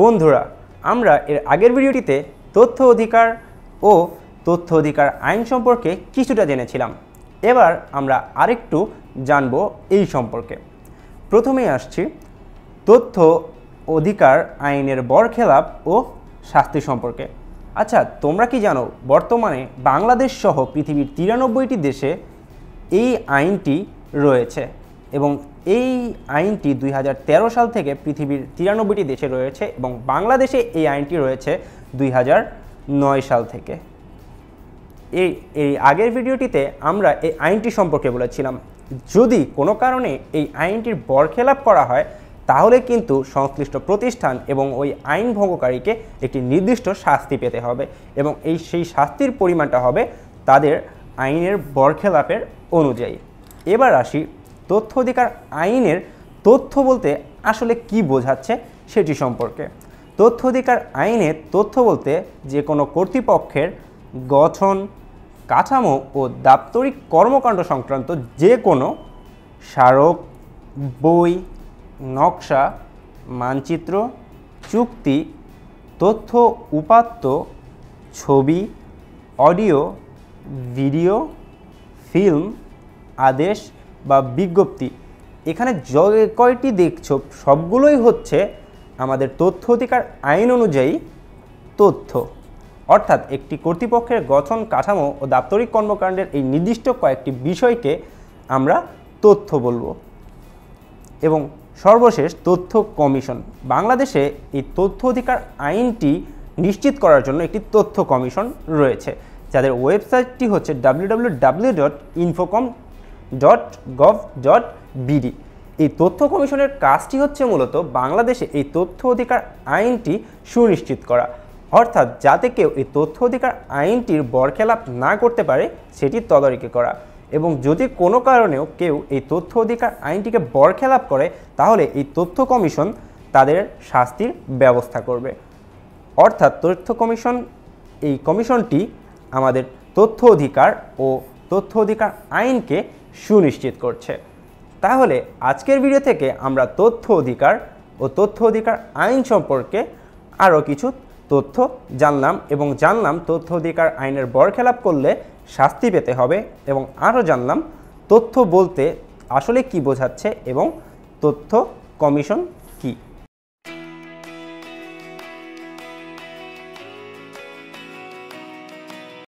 বন্ধুরা আমরা এর আগের ভিডিওটিতে তথ্য অধিকার ও তথ্য অধিকার আইন সম্পর্কে কিছুটা জেনেছিলাম এবার আমরা আরেকটু জানব এই সম্পর্কে প্রথমেই আসছি তথ্য অধিকার আইনের বরখেলাপ ও শাস্তি সম্পর্কে আচ্ছা তোমরা কি জানো বর্তমানে বাংলাদেশ সহ পৃথিবীর তিরানব্বইটি দেশে এই আইনটি রয়েছে এবং এই আইনটি দুই সাল থেকে পৃথিবীর তিরানব্বইটি দেশে রয়েছে এবং বাংলাদেশে এই আইনটি রয়েছে দুই সাল থেকে এই এই আগের ভিডিওটিতে আমরা এই আইনটি সম্পর্কে বলেছিলাম যদি কোনো কারণে এই আইনটির বরখেলাপ করা হয় তাহলে কিন্তু সংশ্লিষ্ট প্রতিষ্ঠান এবং ওই আইন ভঙ্গকারীকে একটি নির্দিষ্ট শাস্তি পেতে হবে এবং এই সেই শাস্তির পরিমাণটা হবে তাদের আইনের বরখেলাপের অনুযায়ী এবার আসি তথ্য অধিকার আইনের তথ্য বলতে আসলে কি বোঝাচ্ছে সেটি সম্পর্কে তথ্য অধিকার আইনে তথ্য বলতে যে কোনো কর্তৃপক্ষের গঠন কাঠামো ও দাপ্তরিক কর্মকাণ্ড সংক্রান্ত যে কোনো স্মারক বই নকশা মানচিত্র চুক্তি তথ্য উপাত্ত ছবি অডিও ভিডিও ফিল্ম আদেশ বা বিজ্ঞপ্তি এখানে যে কয়টি দেখছো সবগুলোই হচ্ছে আমাদের তথ্য অধিকার আইন অনুযায়ী তথ্য অর্থাৎ একটি কর্তৃপক্ষের গঠন কাঠামো ও দাপ্তরিক কর্মকাণ্ডের এই নির্দিষ্ট কয়েকটি বিষয়কে আমরা তথ্য বলবো এবং সর্বশেষ তথ্য কমিশন বাংলাদেশে এই তথ্য অধিকার আইনটি নিশ্চিত করার জন্য একটি তথ্য কমিশন রয়েছে যাদের ওয়েবসাইটটি হচ্ছে W W dot infocom dot gov dot BD এই তথ্য কমিশনের কাজটি হচ্ছে মূলত বাংলাদেশে এই তথ্য অধিকার আইনটি সুনিশ্চিত করা অর্থাৎ যাতে কেউ এই তথ্য অধিকার আইনটির বরখেলাপ না করতে পারে সেটি তদারকি করা এবং যদি কোনো কারণেও কেউ এই তথ্য অধিকার আইনটিকে বরখেলাপ করে তাহলে এই তথ্য কমিশন তাদের শাস্তির ব্যবস্থা করবে অর্থাৎ তথ্য কমিশন এই কমিশনটি আমাদের তথ্য অধিকার ও তথ্য অধিকার আইনকে সুনিশ্চিত করছে তাহলে আজকের ভিডিও থেকে আমরা তথ্য অধিকার ও তথ্য অধিকার আইন সম্পর্কে আরও কিছু তথ্য জানলাম এবং জানলাম তথ্য অধিকার আইনের বরখেলাপ করলে শাস্তি পেতে হবে এবং আরও জানলাম তথ্য বলতে আসলে কি বোঝাচ্ছে এবং তথ্য কমিশন কী